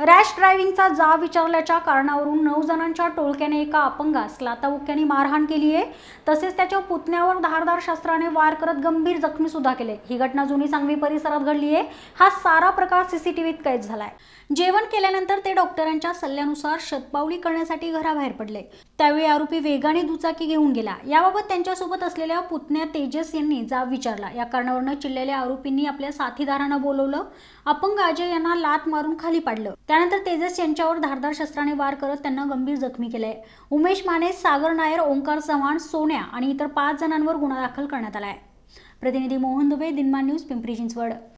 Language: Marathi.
रॅश ड्रायव्हिंगचा जाब विचारल्याच्या कारणावरून नऊ जणांच्या टोळक्याने एका अपंगास लाताबुक्याने मारहाण केली आहे तसेच त्याच्या पुतण्यावर धारदार शस्त्राने वार करत गंभीर जखमी सुद्धा केले ही घटना जुनी सांगवी परिसरात घडली आहे हा सारा प्रकार सीसीटीव्हीत कैद झालाय जेवण केल्यानंतर ते डॉक्टरांच्या सल्ल्यानुसार शतपावली करण्यासाठी घराबाहेर पडले त्यावेळी आरोपी वेगाने दुचाकी घेऊन गेला याबाबत त्यांच्यासोबत असलेल्या पुतण्या तेजस यांनी जाब विचारला या कारणावरनं चिल्लेल्या आरोपींनी आपल्या साथीदारांना बोलवलं अपंग अजय यांना लात मारून खाली पाडलं त्यानंतर तेजस यांच्यावर धारदार शस्त्राने वार करत त्यांना गंभीर जखमी केले उमेश माने सागर नायर ओंकार चव्हाण सोन्या आणि इतर पाच जणांवर गुन्हा दाखल करण्यात आला आहे प्रतिनिधी मोहन दुबे दिनमान न्यूज पिंपरी चिंचवड